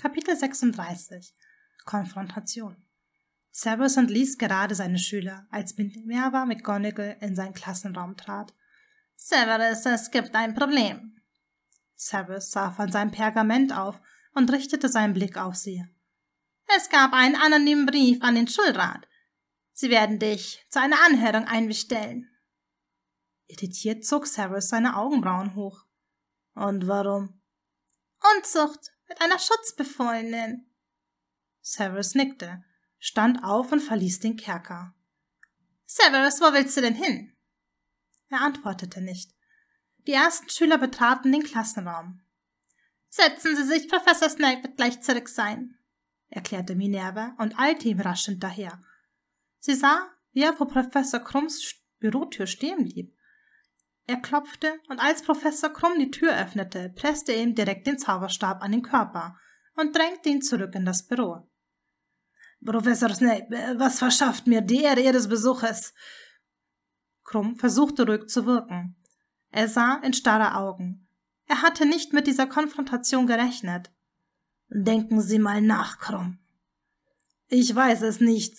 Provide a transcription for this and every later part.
Kapitel 36 Konfrontation Severus entließ gerade seine Schüler, als Minerva McGonagall in seinen Klassenraum trat. Severus, es gibt ein Problem. Severus sah von seinem Pergament auf und richtete seinen Blick auf sie. Es gab einen anonymen Brief an den Schulrat. Sie werden dich zu einer Anhörung einbestellen. Irritiert zog Severus seine Augenbrauen hoch. Und warum? Unzucht, mit einer Schutzbefohlenen. Severus nickte, stand auf und verließ den Kerker. Severus, wo willst du denn hin? Er antwortete nicht. Die ersten Schüler betraten den Klassenraum. Setzen Sie sich, Professor Snape wird gleich zurück sein, erklärte Minerva und eilte ihm rasch hinterher. Sie sah, wie er vor Professor Krumms Bürotür stehen blieb. Er klopfte, und als Professor Krumm die Tür öffnete, presste er ihm direkt den Zauberstab an den Körper und drängte ihn zurück in das Büro. Professor Snape, äh, was verschafft mir die Ehre Ihres Besuches? Krumm versuchte ruhig zu wirken. Er sah in starre Augen. Er hatte nicht mit dieser Konfrontation gerechnet. Denken Sie mal nach, Krumm. Ich weiß es nicht.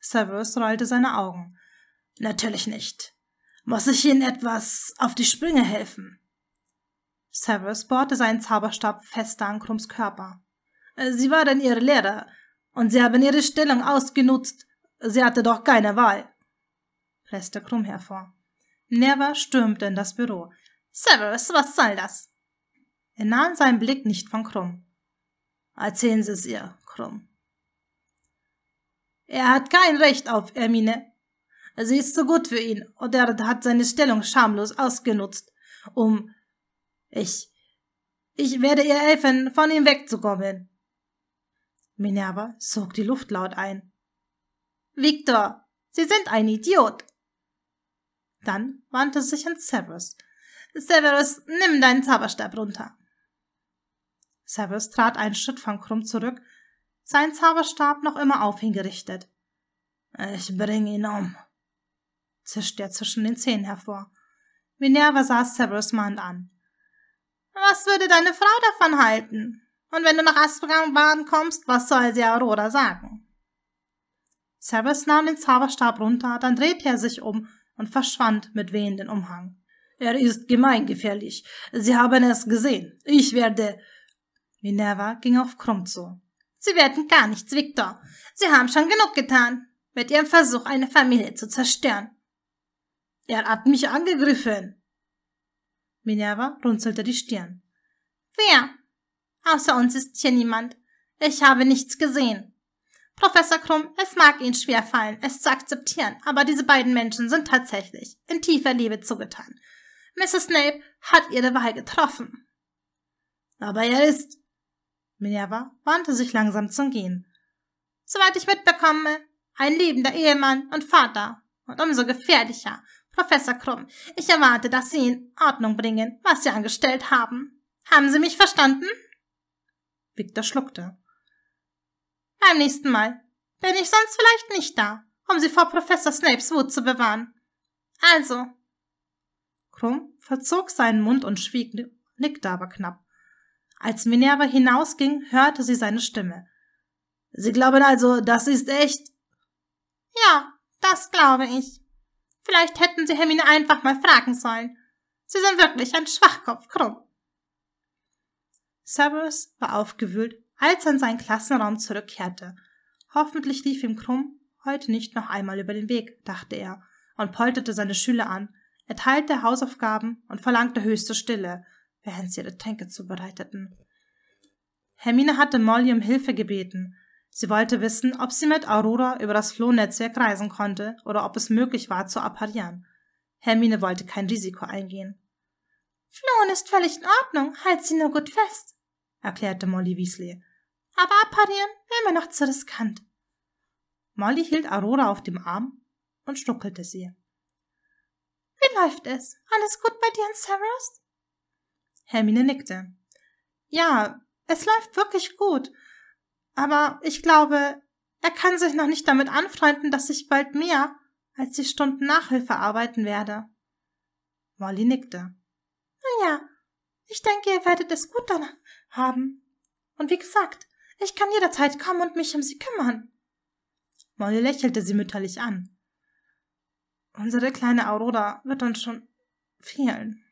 Severus rollte seine Augen. Natürlich nicht. Muss ich Ihnen etwas auf die Sprünge helfen? Severus bohrte seinen Zauberstab fester an Krumms Körper. Äh, Sie waren Ihre Lehrer, und Sie haben Ihre Stellung ausgenutzt. Sie hatte doch keine Wahl, presste Krumm hervor. Nerva stürmte in das Büro. Severus, was soll das? Er nahm seinen Blick nicht von Krumm. Erzählen Sie es ihr, Krumm. Er hat kein Recht auf Ermine. Also sie ist zu gut für ihn und er hat seine Stellung schamlos ausgenutzt, um. Ich. Ich werde ihr helfen, von ihm wegzukommen. Minerva zog die Luft laut ein. Victor, Sie sind ein Idiot. Dann wandte sich an Severus. Severus, nimm deinen Zauberstab runter. Severus trat einen Schritt von Krumm zurück, sein Zauberstab noch immer auf ihn gerichtet. Ich bring ihn um zischte er zwischen den Zähnen hervor. Minerva sah Severus Mand an. Was würde deine Frau davon halten? Und wenn du nach Aspergang-Bahn kommst, was soll sie Aurora sagen? Severus nahm den Zauberstab runter, dann drehte er sich um und verschwand mit wehenden Umhang. Er ist gemeingefährlich. Sie haben es gesehen. Ich werde. Minerva ging auf Krumm zu. Sie werden gar nichts, Victor. Sie haben schon genug getan. Mit ihrem Versuch, eine Familie zu zerstören. Er hat mich angegriffen. Minerva runzelte die Stirn. Wer? Außer uns ist hier niemand. Ich habe nichts gesehen. Professor Krumm, es mag Ihnen schwer fallen, es zu akzeptieren, aber diese beiden Menschen sind tatsächlich in tiefer Liebe zugetan. Mrs. Snape hat ihre Wahl getroffen. Aber er ist. Minerva warnte sich langsam zum Gehen. Soweit ich mitbekomme, ein liebender Ehemann und Vater und umso gefährlicher, Professor Krumm, ich erwarte, dass Sie in Ordnung bringen, was Sie angestellt haben. Haben Sie mich verstanden? Victor schluckte. Beim nächsten Mal bin ich sonst vielleicht nicht da, um Sie vor Professor Snapes Wut zu bewahren. Also. Krumm verzog seinen Mund und schwieg, nickte aber knapp. Als Minerva hinausging, hörte sie seine Stimme. Sie glauben also, das ist echt? Ja, das glaube ich. Vielleicht hätten sie Hermine einfach mal fragen sollen. Sie sind wirklich ein Schwachkopf krumm. Severus war aufgewühlt, als er in seinen Klassenraum zurückkehrte. Hoffentlich lief ihm Krumm heute nicht noch einmal über den Weg, dachte er und polterte seine Schüler an, erteilte Hausaufgaben und verlangte höchste Stille, während sie ihre Tränke zubereiteten. Hermine hatte Molly um Hilfe gebeten, Sie wollte wissen, ob sie mit Aurora über das Flohnetzwerk reisen konnte oder ob es möglich war zu apparieren. Hermine wollte kein Risiko eingehen. Flohen ist völlig in Ordnung, halt sie nur gut fest, erklärte Molly Weasley. Aber apparieren wäre mir noch zu riskant. Molly hielt Aurora auf dem Arm und schnuckelte sie. Wie läuft es? Alles gut bei dir in Severus? Hermine nickte. Ja, es läuft wirklich gut. Aber ich glaube, er kann sich noch nicht damit anfreunden, dass ich bald mehr als die Stunden Nachhilfe arbeiten werde. Molly nickte. Naja, ich denke, ihr werdet es gut dann haben. Und wie gesagt, ich kann jederzeit kommen und mich um sie kümmern. Molly lächelte sie mütterlich an. Unsere kleine Aurora wird uns schon fehlen.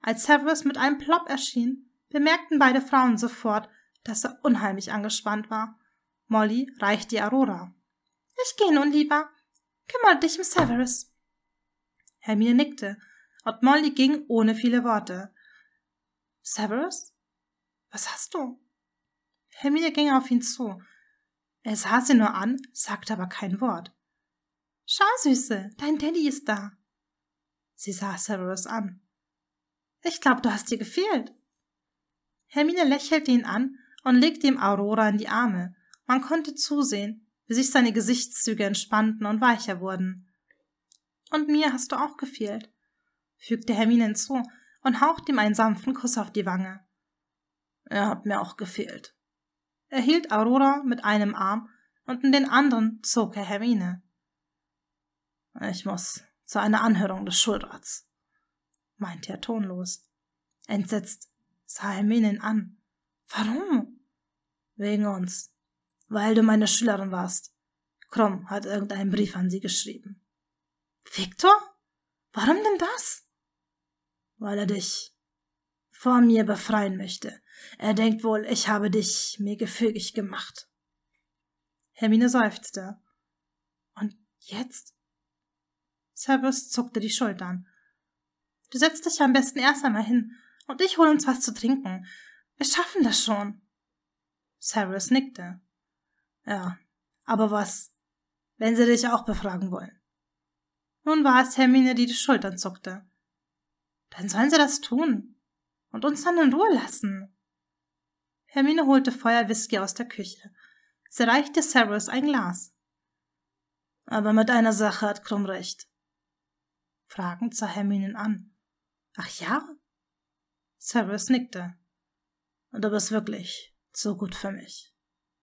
Als Severus mit einem Plop erschien, bemerkten beide Frauen sofort, dass er unheimlich angespannt war. Molly reichte die Aurora. Ich gehe nun lieber. Kümmere dich um Severus. Hermine nickte, und Molly ging ohne viele Worte. Severus? Was hast du? Hermine ging auf ihn zu. Er sah sie nur an, sagte aber kein Wort. Schau, Süße, dein Daddy ist da. Sie sah Severus an. Ich glaube, du hast dir gefehlt. Hermine lächelte ihn an und legte ihm Aurora in die Arme. Man konnte zusehen, wie sich seine Gesichtszüge entspannten und weicher wurden. Und mir hast du auch gefehlt, fügte Hermine hinzu und hauchte ihm einen sanften Kuss auf die Wange. Er hat mir auch gefehlt. Er hielt Aurora mit einem Arm und in den anderen zog er Hermine. Ich muss zu einer Anhörung des Schulrats, meinte er tonlos. Entsetzt sah Hermine ihn an. Warum? Wegen uns. Weil du meine Schülerin warst. Krumm hat irgendeinen Brief an sie geschrieben. Viktor? Warum denn das? Weil er dich vor mir befreien möchte. Er denkt wohl, ich habe dich mir gefügig gemacht. Hermine seufzte. Und jetzt? Servus zuckte die Schultern. Du setzt dich am besten erst einmal hin, und ich hole uns was zu trinken. Wir schaffen das schon. Cyrus nickte. Ja, aber was, wenn sie dich auch befragen wollen? Nun war es Hermine, die die Schultern zuckte. Dann sollen sie das tun und uns dann in Ruhe lassen. Hermine holte Feuerwhisky aus der Küche. Sie reichte Cyrus ein Glas. Aber mit einer Sache hat Krumm recht. Fragend sah Hermine an. Ach ja? Cyrus nickte. Und Du bist wirklich so gut für mich.